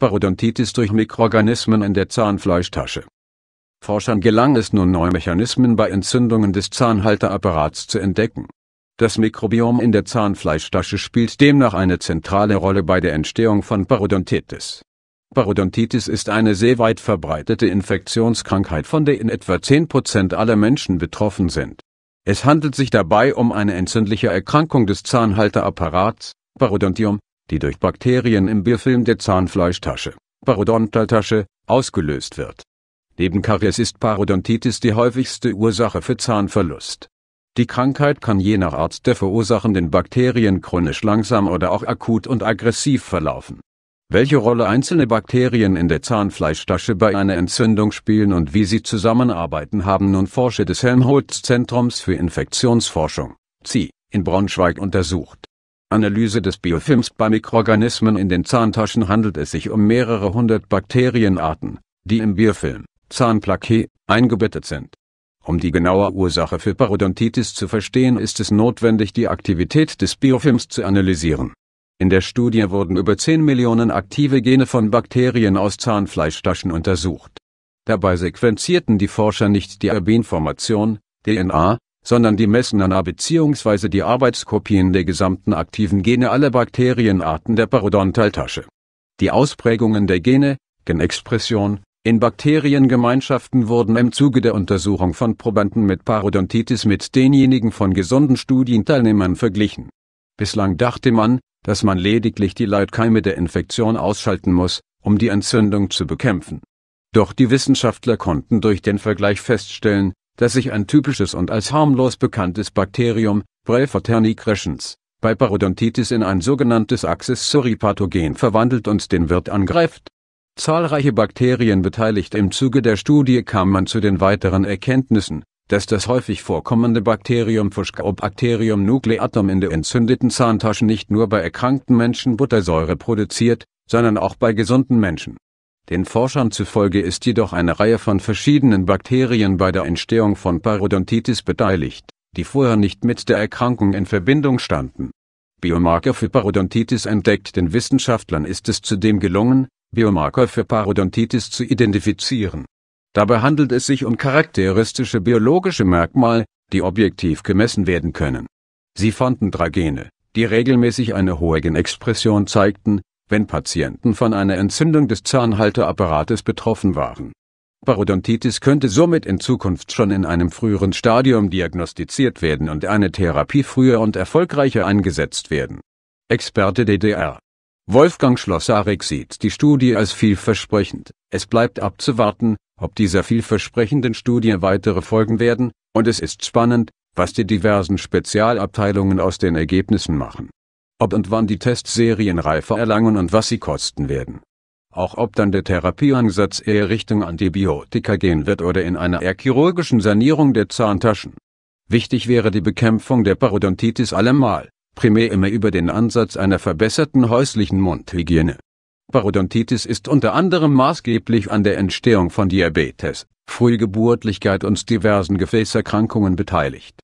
Parodontitis durch Mikroorganismen in der Zahnfleischtasche. Forschern gelang es nun neue Mechanismen bei Entzündungen des Zahnhalterapparats zu entdecken. Das Mikrobiom in der Zahnfleischtasche spielt demnach eine zentrale Rolle bei der Entstehung von Parodontitis. Parodontitis ist eine sehr weit verbreitete Infektionskrankheit, von der in etwa 10% aller Menschen betroffen sind. Es handelt sich dabei um eine entzündliche Erkrankung des Zahnhalterapparats, Parodontium, die durch Bakterien im Bierfilm der Zahnfleischtasche, Parodontaltasche, ausgelöst wird. Neben Karies ist Parodontitis die häufigste Ursache für Zahnverlust. Die Krankheit kann je nach Art der verursachenden Bakterien chronisch langsam oder auch akut und aggressiv verlaufen. Welche Rolle einzelne Bakterien in der Zahnfleischtasche bei einer Entzündung spielen und wie sie zusammenarbeiten, haben nun Forscher des Helmholtz-Zentrums für Infektionsforschung, ZI, in Braunschweig untersucht. Analyse des Biofilms bei Mikroorganismen in den Zahntaschen handelt es sich um mehrere hundert Bakterienarten, die im Biofilm Zahnplaque eingebettet sind. Um die genaue Ursache für Parodontitis zu verstehen, ist es notwendig, die Aktivität des Biofilms zu analysieren. In der Studie wurden über 10 Millionen aktive Gene von Bakterien aus Zahnfleischtaschen untersucht. Dabei sequenzierten die Forscher nicht die Erbinformation, DNA, sondern die Messnana bzw. die Arbeitskopien der gesamten aktiven Gene aller Bakterienarten der Parodontaltasche. Die Ausprägungen der Gene, Genexpression, in Bakteriengemeinschaften wurden im Zuge der Untersuchung von Probanden mit Parodontitis mit denjenigen von gesunden Studienteilnehmern verglichen. Bislang dachte man, dass man lediglich die Leitkeime der Infektion ausschalten muss, um die Entzündung zu bekämpfen. Doch die Wissenschaftler konnten durch den Vergleich feststellen, dass sich ein typisches und als harmlos bekanntes Bakterium, Breviterni crescens, bei Parodontitis in ein sogenanntes Accessory-Pathogen verwandelt und den Wirt angreift. Zahlreiche Bakterien beteiligt im Zuge der Studie kam man zu den weiteren Erkenntnissen, dass das häufig vorkommende Bakterium Fuscaobacterium nucleatum in der entzündeten Zahntasche nicht nur bei erkrankten Menschen Buttersäure produziert, sondern auch bei gesunden Menschen den Forschern zufolge ist jedoch eine Reihe von verschiedenen Bakterien bei der Entstehung von Parodontitis beteiligt, die vorher nicht mit der Erkrankung in Verbindung standen. Biomarker für Parodontitis entdeckt den Wissenschaftlern ist es zudem gelungen, Biomarker für Parodontitis zu identifizieren. Dabei handelt es sich um charakteristische biologische Merkmale, die objektiv gemessen werden können. Sie fanden drei Gene, die regelmäßig eine hohe Genexpression zeigten, wenn Patienten von einer Entzündung des Zahnhalteapparates betroffen waren. Parodontitis könnte somit in Zukunft schon in einem früheren Stadium diagnostiziert werden und eine Therapie früher und erfolgreicher eingesetzt werden. Experte DDR Wolfgang Schlossarek sieht die Studie als vielversprechend. Es bleibt abzuwarten, ob dieser vielversprechenden Studie weitere folgen werden, und es ist spannend, was die diversen Spezialabteilungen aus den Ergebnissen machen ob und wann die Testserien Reife erlangen und was sie kosten werden. Auch ob dann der Therapieansatz eher Richtung Antibiotika gehen wird oder in einer eher chirurgischen Sanierung der Zahntaschen. Wichtig wäre die Bekämpfung der Parodontitis allemal, primär immer über den Ansatz einer verbesserten häuslichen Mundhygiene. Parodontitis ist unter anderem maßgeblich an der Entstehung von Diabetes, Frühgeburtlichkeit und diversen Gefäßerkrankungen beteiligt